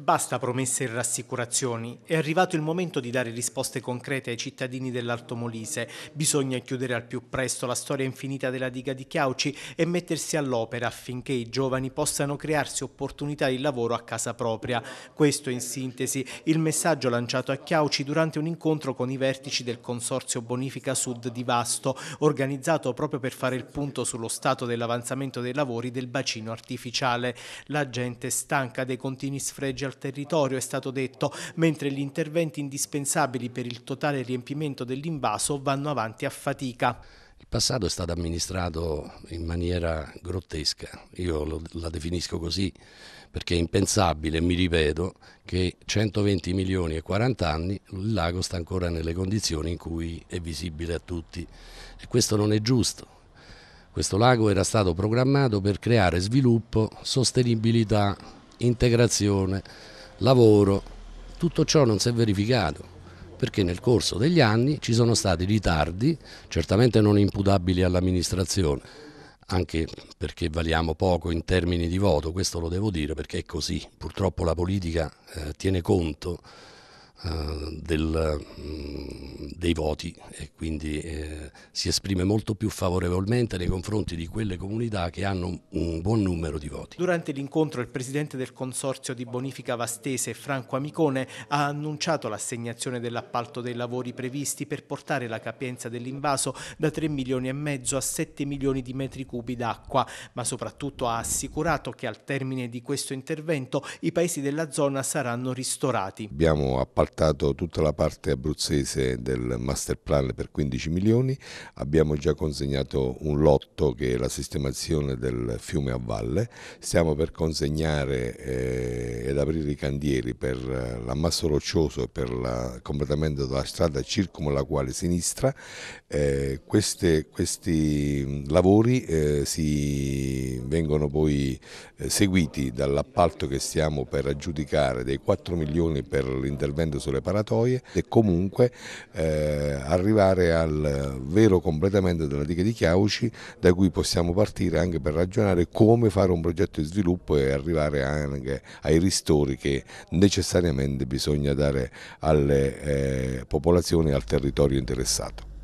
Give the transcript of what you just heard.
Basta promesse e rassicurazioni. È arrivato il momento di dare risposte concrete ai cittadini dell'Alto Molise. Bisogna chiudere al più presto la storia infinita della diga di Chiauci e mettersi all'opera affinché i giovani possano crearsi opportunità di lavoro a casa propria. Questo in sintesi il messaggio lanciato a Chiauci durante un incontro con i vertici del Consorzio Bonifica Sud di Vasto, organizzato proprio per fare il punto sullo stato dell'avanzamento dei lavori del bacino artificiale. La gente stanca dei continui sfregi al territorio, è stato detto, mentre gli interventi indispensabili per il totale riempimento dell'invaso vanno avanti a fatica. Il passato è stato amministrato in maniera grottesca, io lo, la definisco così perché è impensabile, mi ripeto, che 120 milioni e 40 anni il lago sta ancora nelle condizioni in cui è visibile a tutti e questo non è giusto. Questo lago era stato programmato per creare sviluppo, sostenibilità, integrazione, lavoro, tutto ciò non si è verificato perché nel corso degli anni ci sono stati ritardi, certamente non imputabili all'amministrazione, anche perché valiamo poco in termini di voto, questo lo devo dire perché è così, purtroppo la politica eh, tiene conto eh, del, mm, dei voti e quindi eh, si esprime molto più favorevolmente nei confronti di quelle comunità che hanno un, buon numero di voti. Durante l'incontro il presidente del consorzio di bonifica vastese Franco Amicone ha annunciato l'assegnazione dell'appalto dei lavori previsti per portare la capienza dell'invaso da 3 milioni e mezzo a 7 milioni di metri cubi d'acqua, ma soprattutto ha assicurato che al termine di questo intervento i paesi della zona saranno ristorati. Abbiamo appaltato appaltato tutta la parte abruzzese del master plan per 15 milioni, abbiamo già consegnato un lotto che è la sistemazione del fiume a valle, stiamo per consegnare eh, ed aprire i cantieri per eh, l'ammasso roccioso e per il completamento della strada circum la sinistra. Eh, queste, questi mm, lavori eh, si vengono poi eh, seguiti dall'appalto che stiamo per aggiudicare dei 4 milioni per l'intervento esempio sulle paratoie e comunque eh, arrivare al vero completamento della diga di Chiauci da cui possiamo partire anche per ragionare come fare un progetto di sviluppo e arrivare anche ai ristori che necessariamente bisogna dare alle eh, popolazioni e al territorio interessato.